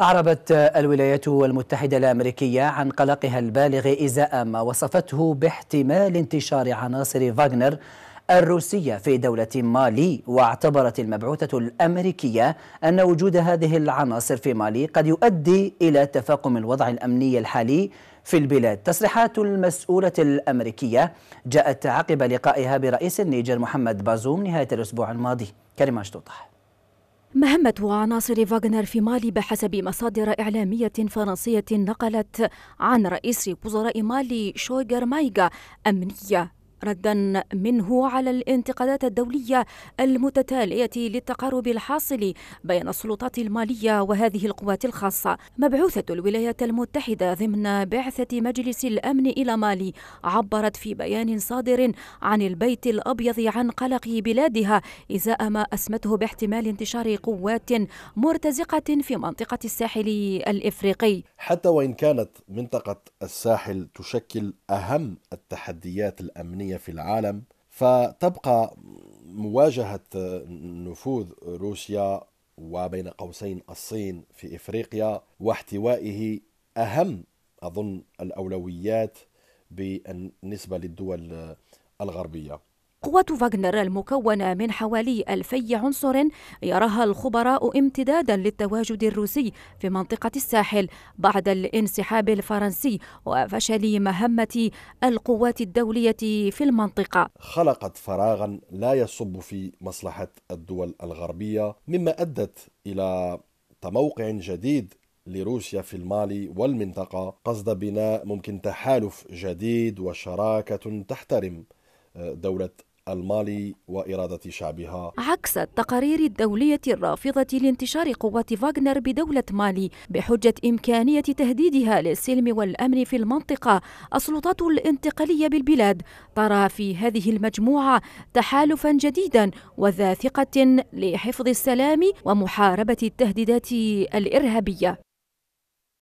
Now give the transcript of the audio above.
أعربت الولايات المتحدة الأمريكية عن قلقها البالغ إزاء ما وصفته باحتمال انتشار عناصر فاغنر الروسية في دولة مالي واعتبرت المبعوثة الأمريكية أن وجود هذه العناصر في مالي قد يؤدي إلى تفاقم الوضع الأمني الحالي في البلاد تصريحات المسؤولة الأمريكية جاءت عقب لقائها برئيس النيجر محمد بازوم نهاية الأسبوع الماضي كلمة توضح مهمة عناصر فاغنر في مالي بحسب مصادر إعلامية فرنسية نقلت عن رئيس وزراء مالي شويغر مايغا أمنية ردا منه على الانتقادات الدولية المتتالية للتقارب الحاصل بين السلطات المالية وهذه القوات الخاصة مبعوثة الولايات المتحدة ضمن بعثة مجلس الأمن إلى مالي عبرت في بيان صادر عن البيت الأبيض عن قلق بلادها إزاء ما أسمته باحتمال انتشار قوات مرتزقة في منطقة الساحل الإفريقي حتى وإن كانت منطقة الساحل تشكل أهم التحديات الأمنية في العالم فتبقى مواجهة نفوذ روسيا وبين قوسين الصين في إفريقيا واحتوائه أهم أظن الأولويات بالنسبة للدول الغربية قوات فاغنر المكونة من حوالي ألفي عنصر يراها الخبراء امتدادا للتواجد الروسي في منطقة الساحل بعد الانسحاب الفرنسي وفشل مهمة القوات الدولية في المنطقة خلقت فراغا لا يصب في مصلحة الدول الغربية مما أدت إلى تموقع جديد لروسيا في المالي والمنطقة قصد بناء ممكن تحالف جديد وشراكة تحترم دولة المالي وإرادة شعبها عكس التقارير الدولية الرافضة لانتشار قوات فاغنر بدولة مالي بحجة إمكانية تهديدها للسلم والأمن في المنطقة السلطات الانتقالية بالبلاد ترى في هذه المجموعة تحالفا جديدا وذا ثقة لحفظ السلام ومحاربة التهديدات الإرهابية